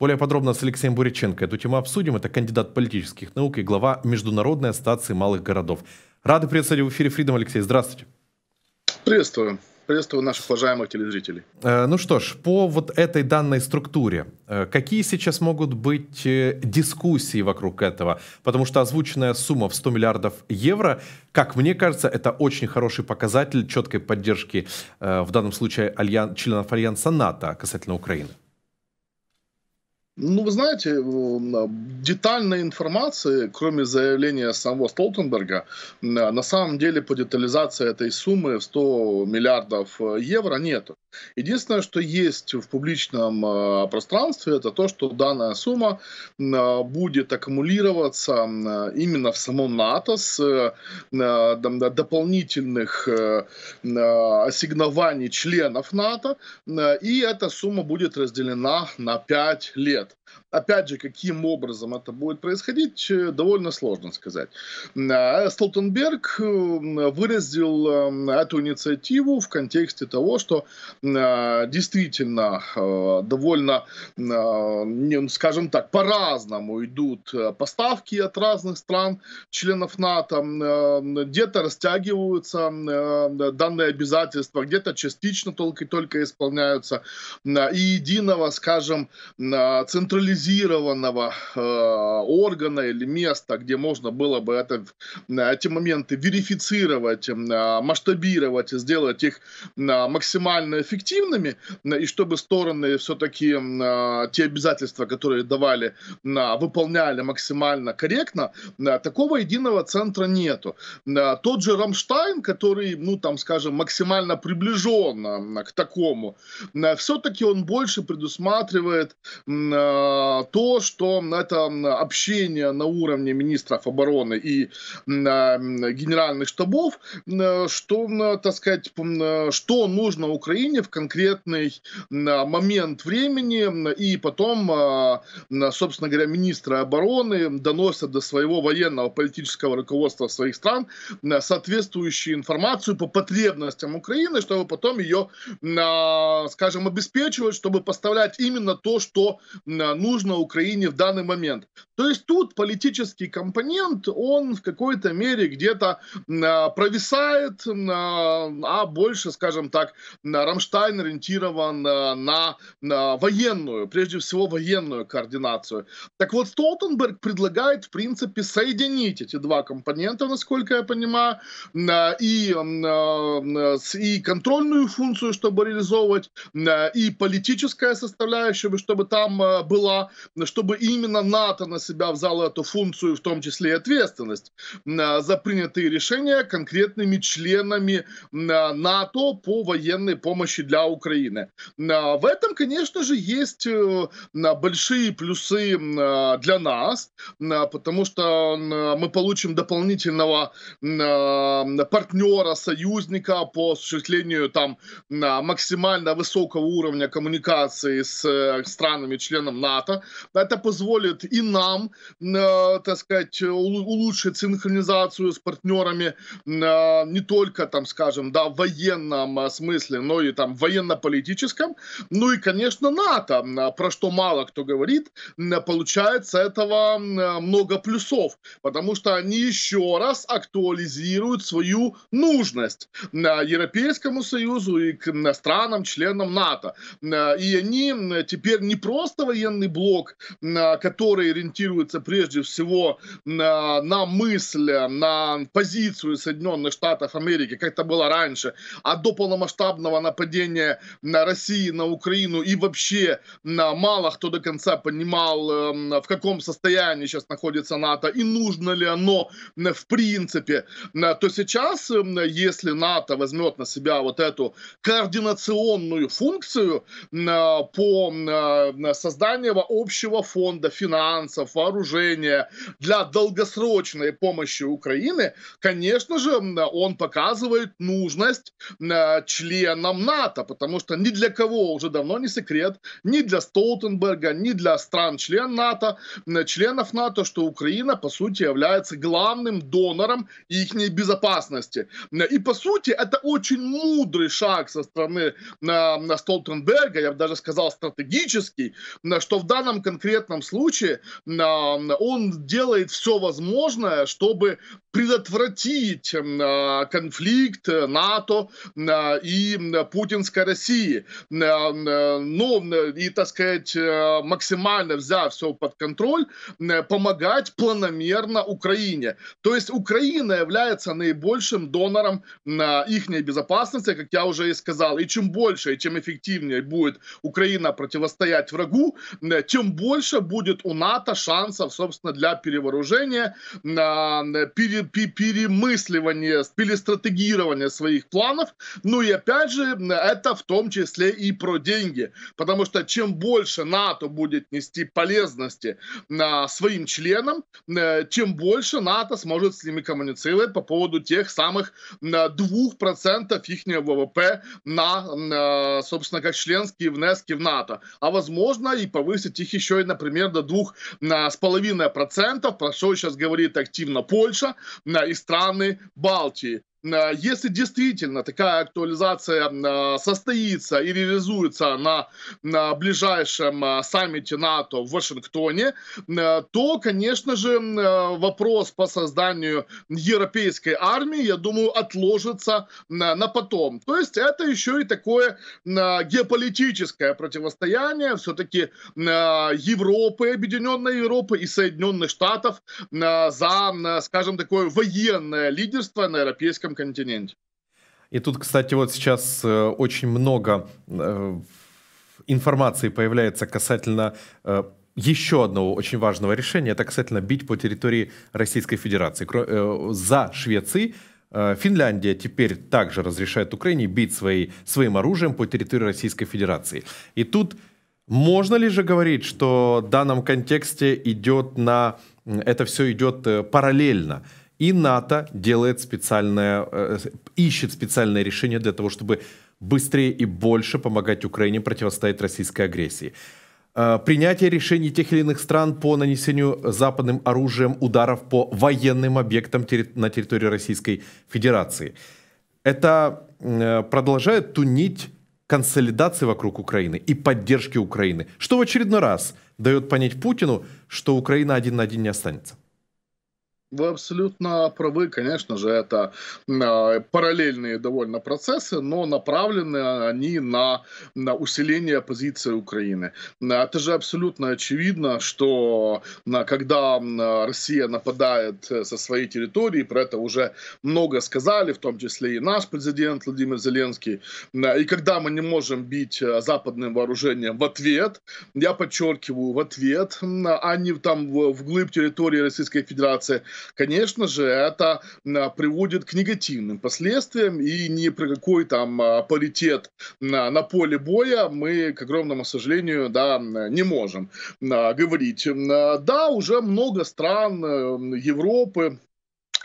Более подробно с Алексеем Буряченко эту тему обсудим. Это кандидат политических наук и глава Международной ассоциации малых городов. Рады представить в эфире Freedom, Алексей. Здравствуйте. Приветствую. Приветствую наших уважаемых телезрителей. Э, ну что ж, по вот этой данной структуре, э, какие сейчас могут быть э, дискуссии вокруг этого? Потому что озвученная сумма в 100 миллиардов евро, как мне кажется, это очень хороший показатель четкой поддержки, в данном случае, альян, членов Альянса НАТО касательно Украины. Ну, вы знаете, а, детальной информации, кроме заявления самого Столтенберга, а, на самом деле по детализации этой суммы в 100 миллиардов э, евро нет. Единственное, что есть в публичном а, пространстве, это то, что данная сумма а, будет аккумулироваться а, именно в самом НАТО с э, дополнительных э, ассигнований членов НАТО, и эта сумма будет разделена на 5 лет. Опять же, каким образом это будет происходить, э, довольно сложно сказать. Э, Столтенберг э, выразил эту инициативу в контексте того, что действительно довольно, ну, скажем так, по-разному идут поставки от разных стран, членов НАТО. Где-то растягиваются данные обязательства, где-то частично только и только исполняются. И единого, скажем, централизованного централизированного э, органа или места, где можно было бы это, э, эти моменты верифицировать, э, масштабировать, сделать их э, максимально эффективными, э, и чтобы стороны все-таки э, те обязательства, которые давали, э, выполняли максимально корректно, э, такого единого центра нету. Э, тот же Рамштайн, который, ну там, скажем, максимально приближен э, к такому, э, все-таки он больше предусматривает э, а, то, что это общение на уровне министров обороны и а, генеральных штабов, а, что, так сказать, что нужно Украине в конкретный момент времени, и потом, собственно говоря, министры обороны доносят до своего военного политического руководства своих стран соответствующую информацию по потребностям Украины, чтобы потом ее, скажем, обеспечивать, чтобы поставлять именно то, что нужно Украине в данный момент. То есть тут политический компонент, он в какой-то мере где-то а, провисает, а, а больше, скажем так, а, Рамштайн ориентирован на, на военную, прежде всего военную координацию. Так вот, Столтенберг предлагает, в принципе, соединить эти два компонента, насколько я понимаю, и, и контрольную функцию, чтобы реализовывать, и политическая составляющая, чтобы там была было, чтобы именно НАТО на себя взяло эту функцию, в том числе и ответственность а, за принятые решения конкретными членами а, НАТО по военной помощи для Украины. А, в этом, конечно же, есть э, большие плюсы для нас, потому что мы получим дополнительного партнера, союзника по осуществлению там максимально высокого уровня коммуникации с э, странами-членом НАТО НАТО. Это позволит и нам, э, так сказать, улучшить синхронизацию с партнерами э, не только, там, скажем, да, в военном э, смысле, но и там военно-политическом. Ну и, конечно, НАТО, про что мало кто говорит, получается этого много плюсов, потому что они еще раз актуализируют свою нужность Европейскому Союзу и к странам, членам НАТО. И они теперь не просто военно военный блок, который ориентируется прежде всего на, на мысль, на позицию Соединенных Штатов Америки, как это было раньше, а до полномасштабного нападения на России на Украину и вообще на мало кто до конца понимал, эм, в каком состоянии сейчас находится НАТО и нужно ли оно э, в принципе, э, то сейчас, эм, если НАТО возьмет на себя вот эту координационную функцию э, по созданию Всестороннего общего фонда финансов, вооружения для долгосрочной помощи Украины, конечно же, он показывает нужность членам НАТО, потому что ни для кого уже давно не секрет, ни для Столтенберга, ни для стран-член НАТО, членов НАТО, что Украина, по сути, является главным донором их безопасности. И, по сути, это очень мудрый шаг со стороны Столтенберга, я бы даже сказал, стратегический, что в данном конкретном случае а, он делает все возможное, чтобы предотвратить а, конфликт НАТО а, и путинской России. Но, и, так сказать, э, максимально взяв все под контроль, помогать планомерно Украине. То есть Украина является наибольшим донором их безопасности, как я уже и сказал. И чем больше, и чем эффективнее будет Украина противостоять врагу, Э, тем больше будет у НАТО шансов, собственно, для перевооружения, э, пере, пере, перемысливания, перестратегирования своих планов. Ну и опять же, э, это в том числе и про деньги. Потому что чем больше НАТО будет нести полезности своим членам, тем больше НАТО сможет с ними коммуницировать по поводу тех самых 2% их ВВП на, собственно, как членские внески в НАТО. А возможно и повысить повысить их еще и, например, до двух с половиной процентов, про что сейчас говорит активно Польша и страны Балтии. Э, если действительно такая актуализация э, состоится и реализуется на, на ближайшем э, саммите НАТО в Вашингтоне, то, конечно же, вопрос по созданию европейской армии, я думаю, отложится на, на потом. То есть это еще и такое геополитическое противостояние все-таки Европы, Объединенной Европы и Соединенных Штатов за, скажем, такое военное лидерство на европейском европейском континенте. И тут, кстати, вот сейчас э, очень много э, информации появляется касательно э, еще одного очень важного решения, это касательно бить по территории Российской Федерации. За Швецией Финляндия теперь также разрешает Украине бить свои, своим оружием по территории Российской Федерации. И тут можно ли же говорить, что в данном контексте идет на... Это все идет параллельно – и НАТО делает специальное, э, ищет специальное решение для того, чтобы быстрее и больше помогать Украине противостоять российской агрессии. Э, принятие решений тех или иных стран по нанесению западным оружием ударов по военным объектам на территории Российской Федерации. Это э, продолжает ту нить консолидации вокруг Украины и поддержки Украины, что в очередной раз дает понять Путину, что Украина один на один не останется. Вы абсолютно правы, конечно же, это а, параллельные довольно процессы, но направлены они на, на усиление позиции Украины. А, это же абсолютно очевидно, что а, когда Россия нападает э, со своей территории, про это уже много сказали, в том числе и наш президент Владимир Зеленский, и когда мы не можем бить э, западным вооружением в ответ, я подчеркиваю, в ответ, а не там вглубь территории Российской Федерации – конечно же, это а, приводит к негативным последствиям, и ни про какой там а, паритет на, на поле боя мы, к огромному сожалению, да, не можем а, говорить. Да, уже много стран э, Европы,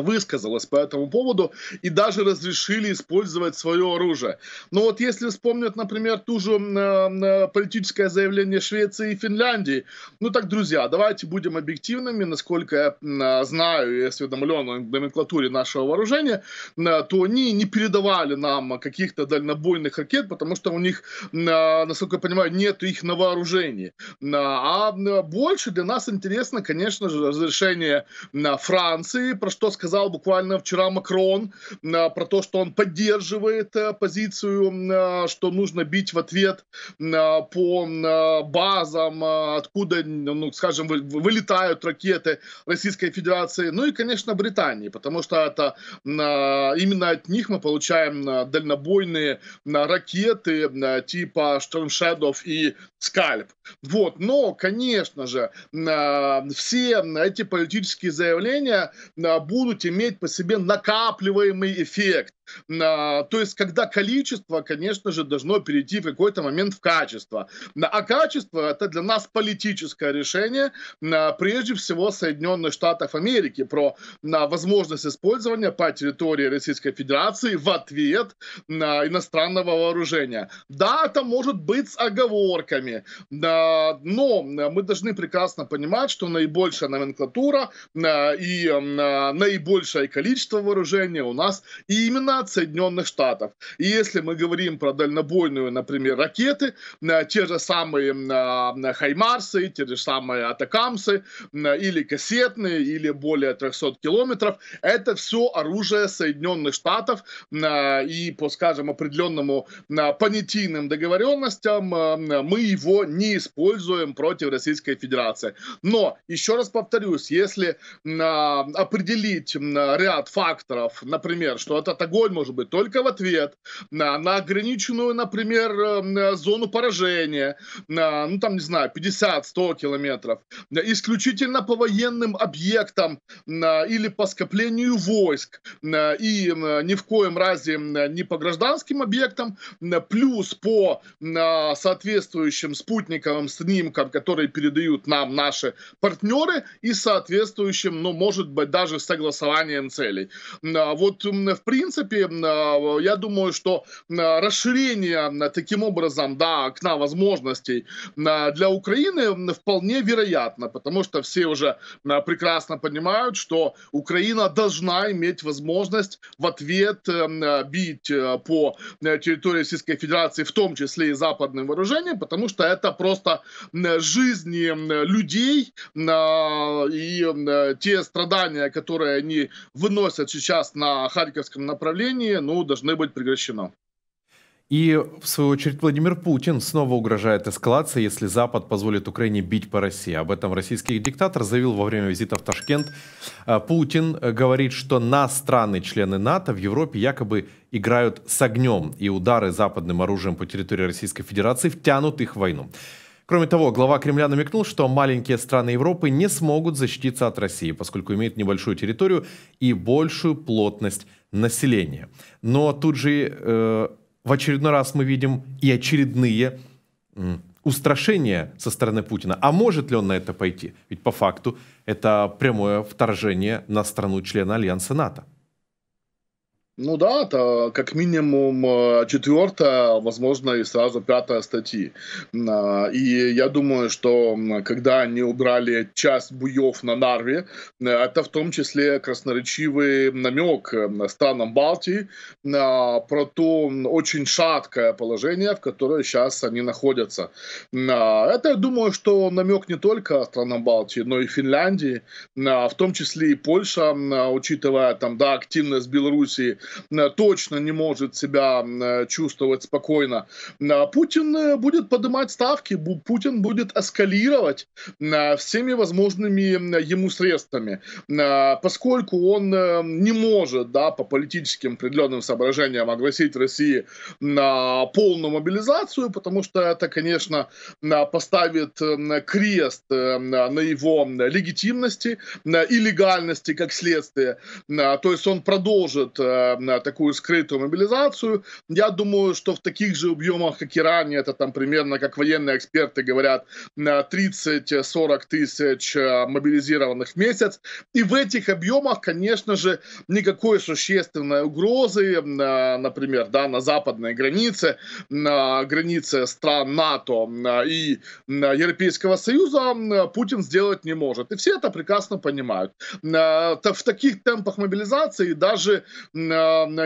высказалась по этому поводу и даже разрешили использовать свое оружие. Но вот если вспомнят, например, ту же э, э, политическое заявление Швеции и Финляндии, ну так, друзья, давайте будем объективными, насколько я э, знаю и осведомлен о номенклатуре нашего вооружения, то они не передавали нам каких-то дальнобойных ракет, потому что у них, насколько я понимаю, нет их на вооружении. А больше для нас интересно, конечно же, разрешение Франции, про что сказать сказал буквально вчера Макрон э, про то, что он поддерживает э, позицию, э, что нужно бить в ответ по базам, откуда, ну, скажем, вылетают ракеты Российской Федерации, ну и, конечно, Британии, потому что это именно от них мы получаем дальнобойные ракеты типа Storm Shadow и Скальп. Вот, но, конечно же, все эти политические заявления будут будут иметь по себе накапливаемый эффект. А, то есть, когда количество, конечно же, должно перейти в какой-то момент в качество. А качество – это для нас политическое решение, а, прежде всего, Соединенных Штатов Америки про а, возможность использования по территории Российской Федерации в ответ на иностранного вооружения. Да, это может быть с оговорками, но мы должны прекрасно понимать, что наибольшая номенклатура и наибольшая наибольшее количество вооружения у нас и именно от Соединенных Штатов. И если мы говорим про дальнобойную, например, ракеты, э, те же самые а, Хаймарсы, те же самые Атакамсы, а, или кассетные, или более 300 километров, это все оружие Соединенных Штатов а, и по, скажем, определенному понятийным договоренностям мы его не используем против Российской Федерации. Но, еще раз повторюсь, если определить быть ряд факторов, например, что этот огонь может быть только в ответ на, на ограниченную, например, зону поражения, на, ну там, не знаю, 50-100 километров, исключительно по военным объектам или по скоплению войск и ни в коем разе не по гражданским объектам, плюс по соответствующим спутниковым снимкам, которые передают нам наши партнеры и соответствующим, ну, может быть, даже согласованным согласованием целей. А вот, в принципе, а, я думаю, что а, расширение таким образом, да, окна возможностей для Украины вполне вероятно, потому что все уже прекрасно понимают, что Украина должна иметь возможность в ответ э, бить э, по э, территории Российской Федерации, в том числе и западным вооружением, потому что это просто жизни людей и те страдания, которые они они выносят сейчас на Харьковском направлении, ну, должны быть прекращено. И, в свою очередь, Владимир Путин снова угрожает эскалации, если Запад позволит Украине бить по России. Об этом российский диктатор заявил во время визита в Ташкент. А, Путин э, говорит, что на страны, члены НАТО в Европе якобы играют с огнем, и удары западным оружием по территории Российской Федерации втянут их в войну. Кроме того, глава Кремля намекнул, что маленькие страны Европы не смогут защититься от России, поскольку имеют небольшую территорию и большую плотность населения. Но тут же э, в очередной раз мы видим и очередные э, устрашения со стороны Путина. А может ли он на это пойти? Ведь по факту это прямое вторжение на страну члена Альянса НАТО. Ну да, это как минимум э, четвертая, возможно, и сразу пятая статьи. Э, и я думаю, что когда они убрали часть буев на Нарве, э, это в том числе красноречивый намек странам Балтии про то очень шаткое положение, в которое сейчас они находятся. Это, я думаю, что намек не только странам Балтии, но и Финляндии, в том числе и Польша, учитывая там, да, активность Белоруссии Э, точно не может себя э, чувствовать спокойно. Э, Путин будет поднимать ставки, Путин будет эскалировать всеми возможными ему средствами, поскольку он не может да, по политическим определенным соображениям огласить России на полную мобилизацию, потому что это, конечно, поставит крест на его легитимности и легальности как следствие. То есть он продолжит на э, такую скрытую мобилизацию. Я думаю, что в таких же объемах, как и ранее, это там примерно, как военные эксперты говорят, 30-40 э, тысяч э, мобилизированных в месяц. И в этих объемах, конечно же, никакой существенной угрозы, например, да, на западной границе, на границе стран НАТО и Европейского Союза Путин сделать не может. И все это прекрасно понимают. В таких темпах мобилизации даже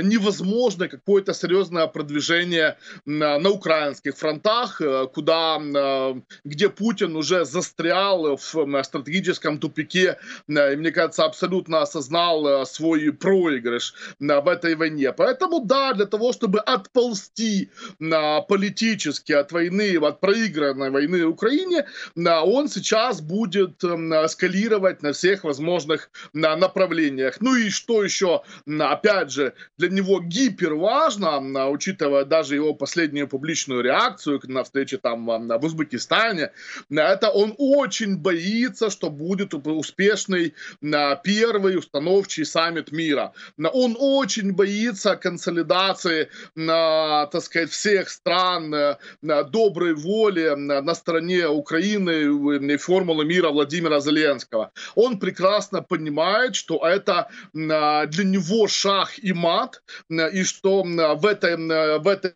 невозможно какое-то серьезное продвижение а, на украинских фронтах, э, куда, а, где Путин уже застрял в стратегическом тупике, и, мне кажется, абсолютно осознал э, свой проигрыш в этой войне. Поэтому, да, для того, чтобы отползти а, политически от войны, от проигранной войны в Украине, он сейчас будет эскалировать на всех возможных направлениях. Ну и что еще, опять же, для него гиперважно, а, учитывая даже его последнюю публичную реакцию на встрече там а, в Узбекистане, это он очень боится, что будет успешный а, первый установчий саммит мира. Он очень боится консолидации, так сказать, всех стран доброй воли на стороне Украины и формулы мира Владимира Зеленского. Он прекрасно понимает, что это для него шах и примат, э, и что э, в этой, э, в этой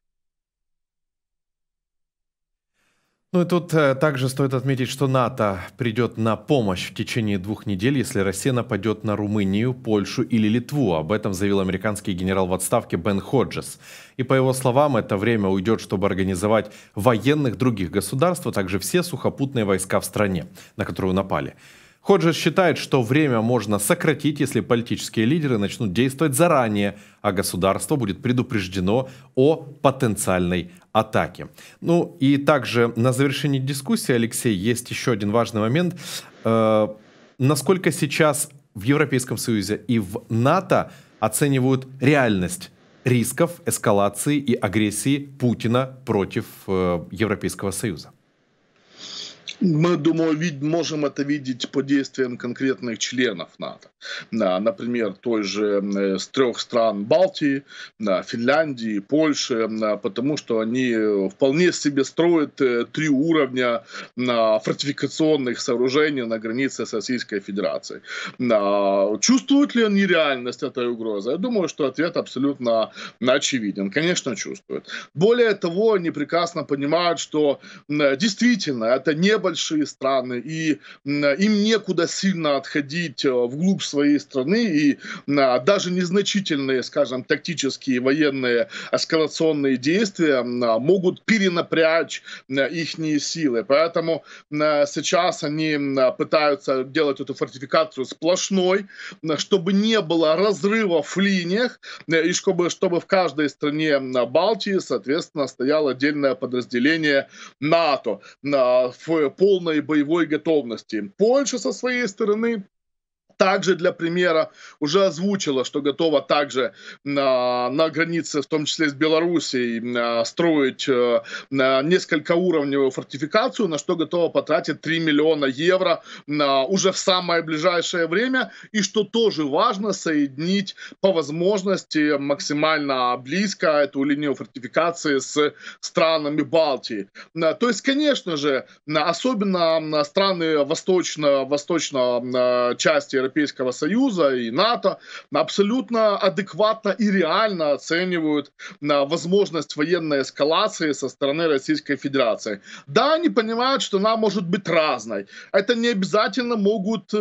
ну и тут также стоит отметить, что НАТО придет на помощь в течение двух недель, если Россия нападет на Румынию, Польшу или Литву. Об этом заявил американский генерал в отставке Бен Ходжес. И по его словам, это время уйдет, чтобы организовать военных других государств, а также все сухопутные войска в стране, на которую напали. Ходжес считает, что время можно сократить, если политические лидеры начнут действовать заранее, а государство будет предупреждено о потенциальной атаке. Ну и также на завершении дискуссии, Алексей, есть еще один важный момент. Э, насколько сейчас в Европейском Союзе и в НАТО оценивают реальность рисков эскалации и агрессии Путина против э, Европейского Союза? Мы, думаю, вид- можем это видеть по действиям конкретных членов НАТО. Да, например, той же э, с трех стран Балтии, да, Финляндии, Польши, да, потому что они э, вполне себе строят э, три уровня да, фортификационных сооружений на границе с Российской Федерацией. Да, чувствуют ли они реальность этой угрозы? Я думаю, что ответ абсолютно очевиден. Конечно, чувствуют. Более того, они прекрасно понимают, что э, действительно это не большие страны, и им некуда сильно отходить э, вглубь своей страны, и даже незначительные, скажем, тактические военные эскалационные действия могут перенапрячь их силы. Поэтому сейчас они пытаются делать эту фортификацию сплошной, чтобы не было разрыва в линиях, и чтобы, чтобы в каждой стране Балтии, соответственно, стояло отдельное подразделение НАТО. В полной боевой готовности. Польша со своей стороны также для примера уже озвучила, что готова также на, на границе, в том числе с Белоруссией, а, строить э, несколько уровневую фортификацию, на что готова потратить 3 миллиона евро а, уже в самое ближайшее время. И что тоже важно, соединить по возможности максимально близко эту линию фортификации с странами Балтии. А, то есть, конечно же, особенно страны восточно, восточно части Европейского Союза и НАТО абсолютно адекватно и реально оценивают на возможность военной эскалации со стороны Российской Федерации. Да, они понимают, что она может быть разной. Это не обязательно могут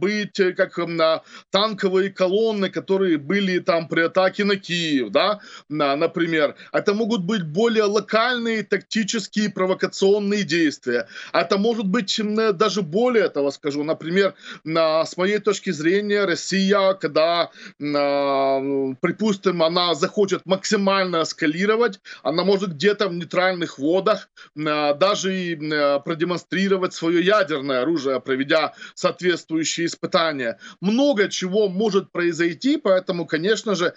быть э, как на танковые колонны, которые были там при атаке на Киев, да, а, например. Это могут быть более локальные тактические провокационные действия. Это может быть э, даже более того, скажу, например, на с моей точки точки зрения Россия, когда, а, ну, припустим, она захочет максимально эскалировать, она может где-то в нейтральных водах а, даже и а, продемонстрировать свое ядерное оружие, проведя соответствующие испытания. Много чего может произойти, поэтому, конечно же,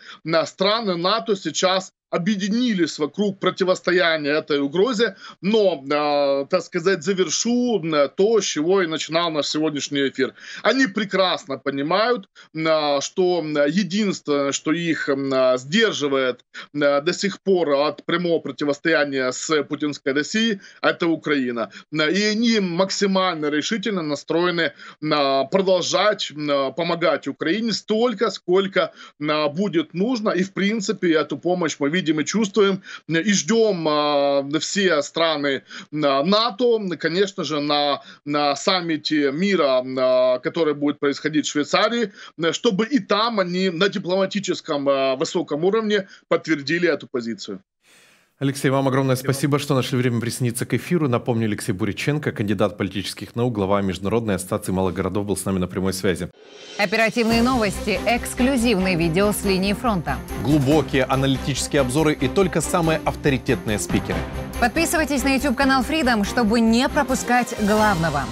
страны НАТО сейчас объединились вокруг противостояния этой угрозе. Но, а, так сказать, завершу то, с чего и начинал наш сегодняшний эфир. Они прекрасно понимают, а, что единственное, что их а, сдерживает до сих пор от прямого противостояния с путинской Россией, это Украина. И они максимально решительно настроены продолжать помогать Украине столько, сколько будет нужно. И, в принципе, эту помощь мы видим видим и чувствуем. И ждем а, все страны а, НАТО, конечно же, на, на саммите мира, а, который будет происходить в Швейцарии, чтобы и там они на дипломатическом высоком уровне подтвердили эту позицию. Алексей, вам огромное спасибо, что нашли время присоединиться к эфиру. Напомню, Алексей Буриченко, кандидат политических наук, глава Международной ассоциации малых городов, был с нами на прямой связи. Оперативные новости, эксклюзивные видео с линии фронта. Глубокие аналитические обзоры и только самые авторитетные спикеры. Подписывайтесь на YouTube-канал Freedom, чтобы не пропускать главного.